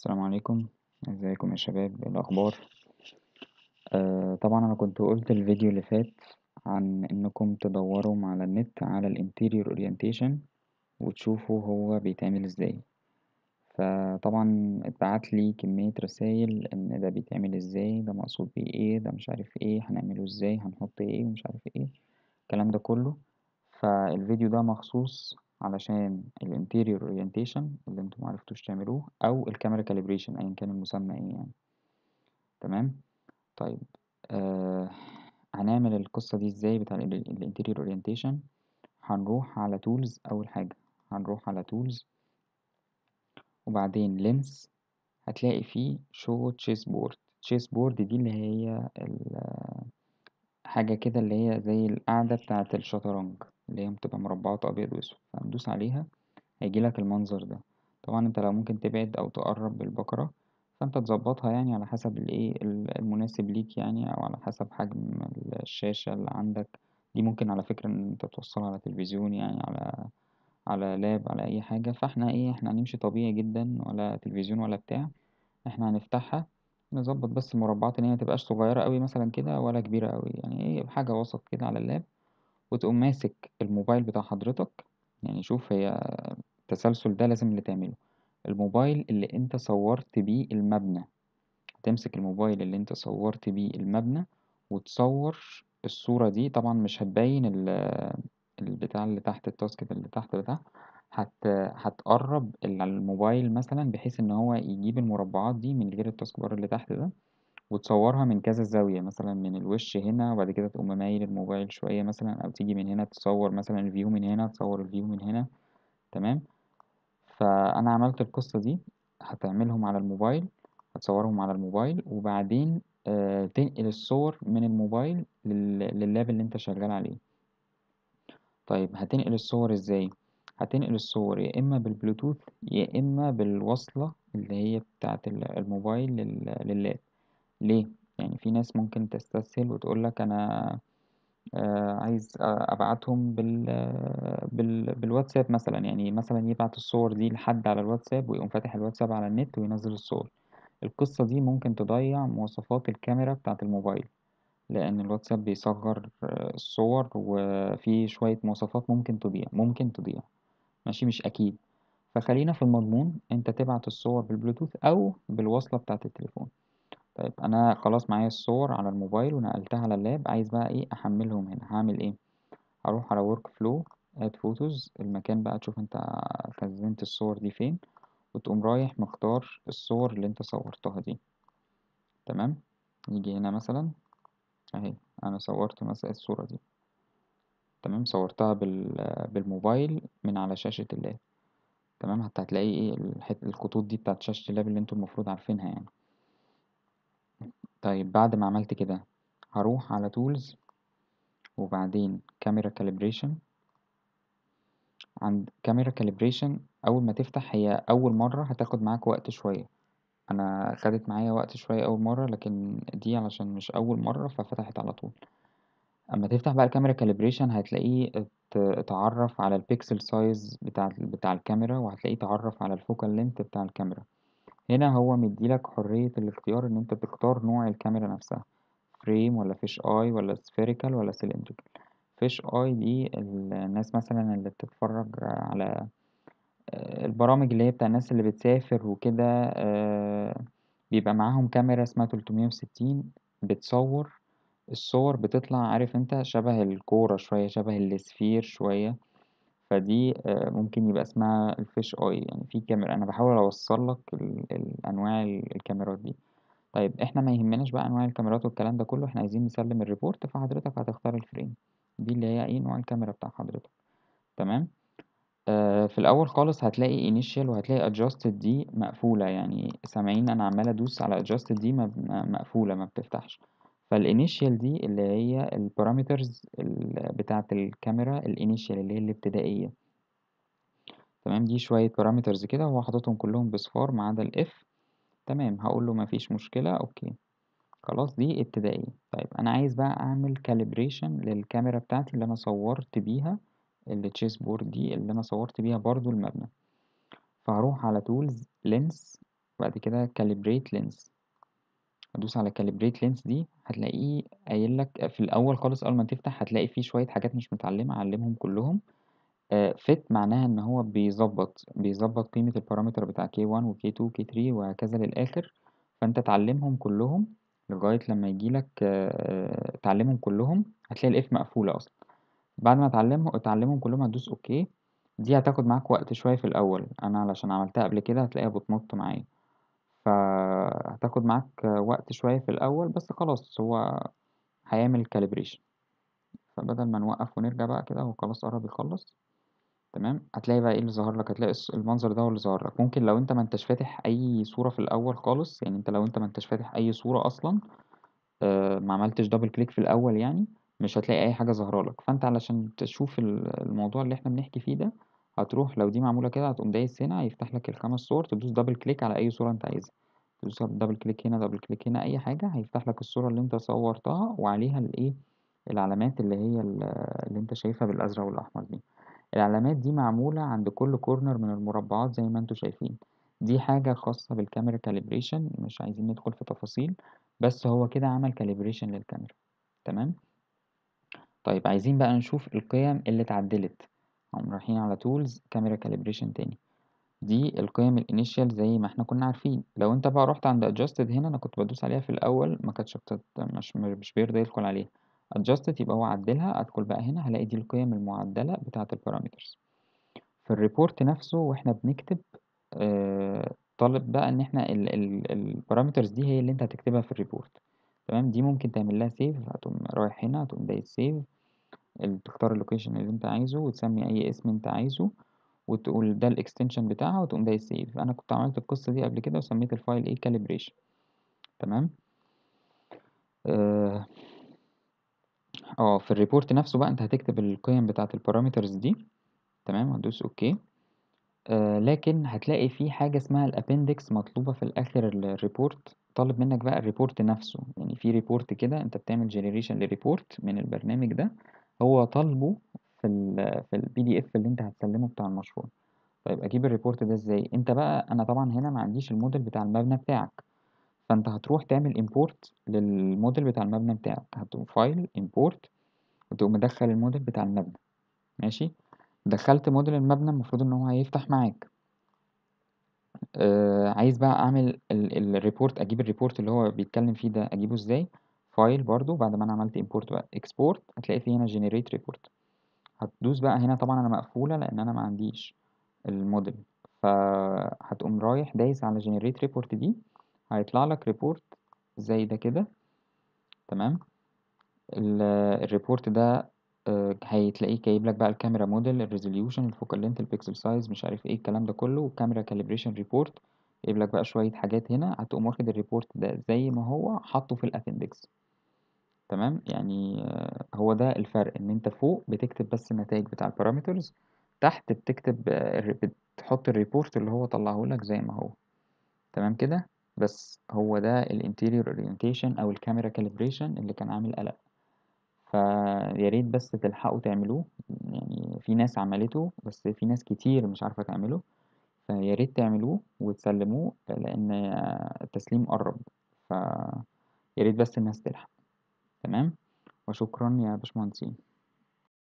السلام عليكم ازيكم يا شباب إيه الاخبار آه طبعا انا كنت قلت الفيديو اللي فات عن انكم تدوروا على النت على الانتيريور اورينتيشن وتشوفوا هو بيتعمل ازاي فطبعا اتبعت لي كمية رسايل ان ده بيتعمل ازاي ده مقصود بيه ايه ده مش عارف ايه هنعمله ازاي هنحط ايه ومش عارف ايه الكلام ده كله فالفيديو ده مخصوص علشان الانتيريور اورينتيشن اللي انتم معرفتوش تعملوه او الكاميرا كاليبريشن ايا كان المسمى ايه يعني تمام طيب آه هنعمل القصة دي ازاي بتاع الانتيريور اورينتيشن هنروح على تولز اول حاجة هنروح على تولز وبعدين لينس هتلاقي فيه شو تشيس بورد تشيس بورد دي اللي هي حاجة كده اللي هي زي القاعدة بتاعة الشطرنج اللي هي بتبقى مربعات أبيض وأسود هتدوس عليها هيجيلك المنظر ده طبعا انت لو ممكن تبعد أو تقرب بالبكرة فانت تظبطها يعني على حسب الايه المناسب ليك يعني او على حسب حجم الشاشة اللي عندك دي ممكن على فكرة ان انت توصلها على تلفزيون يعني على على لاب على اي حاجة فاحنا ايه احنا هنمشي طبيعي جدا ولا تلفزيون ولا بتاع احنا هنفتحها نظبط بس المربعات ان هي متبقاش صغيرة قوي مثلا كده ولا كبيرة قوي يعني ايه حاجة وسط كده على اللاب وتقوم ماسك الموبايل بتاع حضرتك يعني شوف هي التسلسل ده لازم اللي تعمله الموبايل اللي انت صورت بيه المبنى تمسك الموبايل اللي انت صورت بيه المبنى وتصور الصورة دي طبعا مش هتبين البتاع اللي تحت التاسك اللي تحت ده هت هتقرب الموبايل مثلا بحيث ان هو يجيب المربعات دي من غير التاسك بار اللي تحت ده وتصورها من كذا زاوية مثلا من الوش هنا وبعد كده تقوم مايل الموبايل شوية مثلا أو تيجي من هنا تصور مثلا الفيو من هنا تصور الفيو من هنا تمام فأنا عملت القصة دي هتعملهم على الموبايل هتصورهم على الموبايل وبعدين آه، تنقل الصور من الموبايل لللاب اللي انت شغال عليه طيب هتنقل الصور ازاي هتنقل الصور يا اما بالبلوتوث يا اما بالوصلة اللي هي بتاعة الموبايل لللاب ليه يعني في ناس ممكن تستسهل وتقول لك انا آه، عايز آه، ابعتهم بال بال بالواتساب مثلا يعني مثلا يبعت الصور دي لحد على الواتساب ويقوم فاتح الواتساب على النت وينزل الصور القصة دي ممكن تضيع مواصفات الكاميرا بتاعة الموبايل لأن الواتساب بيصغر آه، الصور وفي شوية مواصفات ممكن تضيع ممكن تضيع ماشي مش أكيد فخلينا في المضمون أنت تبعت الصور بالبلوتوث أو بالوصلة بتاعة التليفون طيب انا خلاص معايا الصور على الموبايل ونقلتها على اللاب عايز بقى ايه احملهم هنا هعمل ايه هروح على ورك فلو اد فوتوز المكان بقى تشوف انت خزنت الصور دي فين وتقوم رايح مختار الصور اللي انت صورتها دي تمام نيجي هنا مثلا اهي انا صورت مثلا الصورة دي تمام صورتها بالموبايل من على شاشة اللاب تمام هتلاقي ايه الخطوط دي بتاعت شاشة اللاب اللي انتوا المفروض عارفينها يعني طيب بعد ما عملت كده هروح على tools وبعدين camera calibration عند camera calibration أول ما تفتح هي أول مرة هتاخد معاك وقت شوية أنا خدت معايا وقت شوية أول مرة لكن دي علشان مش أول مرة ففتحت على طول أما تفتح بقى الكاميرا كاليبريشن هتلاقيه اتعرف على البيكسل سايز بتاع بتاع الكاميرا وهتلاقيه اتعرف على الفوكال لينت بتاع الكاميرا هنا هو مديلك حرية الاختيار ان انت تختار نوع الكاميرا نفسها فريم ولا فيش اي ولا سفيريكال ولا سيلندريكال فيش اي دي الناس مثلا اللي بتتفرج على آه، البرامج اللي هي بتاع الناس اللي بتسافر وكده آه، بيبقى معاهم كاميرا اسمها 360 بتصور الصور بتطلع عارف انت شبه الكورة شوية شبه السفير شوية فدي آه، ممكن يبقى اسمها الفيش اي يعني في كاميرا انا بحاول اوصل لك انواع الكاميرات دي طيب احنا ما يهمناش بقى انواع الكاميرات والكلام ده كله احنا عايزين نسلم الريبورت فحضرتك هتختار الفريم دي اللي هي ايه نوع الكاميرا بتاع حضرتك تمام آه في الاول خالص هتلاقي انيشال وهتلاقي adjusted دي مقفوله يعني سامعين انا عمال ادوس على adjusted دي مقفوله ما بتفتحش فالانيشال دي اللي هي البارامترز بتاعة الكاميرا الانيشال اللي هي الابتدائية تمام دي شوية بارامترز كده هو حاططهم كلهم بصفار ما عدا الاف تمام هقول له مفيش مشكلة اوكي خلاص دي ابتدائية طيب انا عايز بقى اعمل كاليبريشن للكاميرا بتاعتي اللي انا صورت بيها التشيس بورد دي اللي انا صورت بيها برضو المبنى فهروح على تولز لينس بعد كده كاليبريت لينس هدوس على كاليبريت لينس دي هتلاقيه قايل لك في الاول خالص اول ما تفتح هتلاقي فيه شويه حاجات مش متعلمه علمهم كلهم فيت آه، معناها ان هو بيظبط بيظبط قيمه البارامتر بتاع كي 1 وكي 2 وكي 3 وهكذا للاخر فانت تعلمهم كلهم لغايه لما يجيلك آه، تعلمهم كلهم هتلاقي الاف مقفوله اصلا بعد ما تعلمهم تعلمهم كلهم هتدوس اوكي دي هتاخد معاك وقت شويه في الاول انا علشان عملتها قبل كده هتلاقيها بتنط معايا فهتاخد معاك وقت شوية في الأول بس خلاص هو هيعمل كاليبريشن فبدل ما نوقف ونرجع بقى كده هو خلاص قرب يخلص تمام هتلاقي بقى ايه اللي ظهر لك هتلاقي المنظر ده هو اللي ظهر لك ممكن لو انت ما انتش فاتح اي صورة في الاول خالص يعني انت لو انت ما انتش فاتح اي صورة اصلا آه، ما عملتش دبل كليك في الاول يعني مش هتلاقي اي حاجة ظهر لك فانت علشان تشوف الموضوع اللي احنا بنحكي فيه ده هتروح لو دي معمولة كده هتقوم دايس هنا هيفتح لك الخمس صور تدوس دبل كليك على أي صورة أنت عايزها تدوس دبل كليك هنا دبل كليك هنا أي حاجة هيفتح لك الصورة اللي أنت صورتها وعليها الإيه العلامات اللي هي اللي أنت شايفها بالأزرق والأحمر دي العلامات دي معمولة عند كل كورنر من المربعات زي ما أنتوا شايفين دي حاجة خاصة بالكاميرا كاليبريشن مش عايزين ندخل في تفاصيل بس هو كده عمل كاليبريشن للكاميرا تمام طيب عايزين بقى نشوف القيم اللي اتعدلت هنقوم رايحين على تولز كاميرا كاليبريشن تاني دي القيم الانيشال زي ما احنا كنا عارفين لو انت بقى رحت عند adjusted هنا انا كنت بدوس عليها في الاول ما كانتش مش مش بيرضى يدخل عليها adjusted يبقى هو عدلها ادخل بقى هنا هلاقي دي القيم المعدله بتاعه البارامترز في الريبورت نفسه واحنا بنكتب آه طالب بقى ان احنا البارامترز دي هي اللي انت هتكتبها في الريبورت تمام دي ممكن تعمل لها سيف هتقوم رايح هنا هتقوم دايس سيف تختار اللوكيشن اللي انت عايزه وتسمي اي اسم انت عايزه وتقول ده الاكستنشن بتاعها وتقوم دايس سيف انا كنت عملت القصه دي قبل كده وسميت الفايل ايه كاليبريشن تمام اه, آه، في الريبورت نفسه بقى انت هتكتب القيم بتاعه البارامترز دي تمام هتدوس اوكي آه لكن هتلاقي في حاجه اسمها الابندكس مطلوبه في الاخر الريبورت طالب منك بقى الريبورت نفسه يعني في ريبورت كده انت بتعمل جنريشن لريبورت من البرنامج ده هو طالبه في الـ في البي دي اف اللي انت هتسلمه بتاع المشروع طيب اجيب الريبورت ده ازاي انت بقى انا طبعا هنا ما عنديش الموديل بتاع المبنى بتاعك فانت هتروح تعمل امبورت للموديل بتاع المبنى بتاعك هتقوم فايل امبورت وتقوم مدخل الموديل بتاع المبنى ماشي دخلت موديل المبنى المفروض ان هو هيفتح معاك آه عايز بقى اعمل الريبورت اجيب الريبورت اللي هو بيتكلم فيه ده اجيبه ازاي فايل برضو بعد ما انا عملت امبورت بقى هتلاقي فيه هنا جنريت ريبورت هتدوس بقى هنا طبعا انا مقفولة لان انا ما عنديش الموديل فهتقوم رايح دايس على جنريت ريبورت دي هيطلع لك ريبورت زي ده كده تمام الريبورت ده هتلاقيه آه، جايب لك بقى الكاميرا موديل الريزوليوشن الفوكال لينث البيكسل سايز مش عارف ايه الكلام ده كله والكاميرا كاليبريشن ريبورت جايب لك بقى شويه حاجات هنا هتقوم واخد الريبورت ده زي ما هو حاطه في الابندكس تمام يعني هو ده الفرق ان انت فوق بتكتب بس النتائج بتاع البارامترز تحت بتكتب بتحط الريبورت اللي هو طلعه لك زي ما هو تمام كده بس هو ده الانتيريور اورينتيشن او الكاميرا كاليبريشن اللي كان عامل قلق فيا ريت بس تلحقوا تعملوه يعني في ناس عملته بس في ناس كتير مش عارفه تعمله فيا ريت تعملوه وتسلموه لان التسليم قرب فيا ريت بس الناس تلحق تمام وشكرا يا باشمهندسين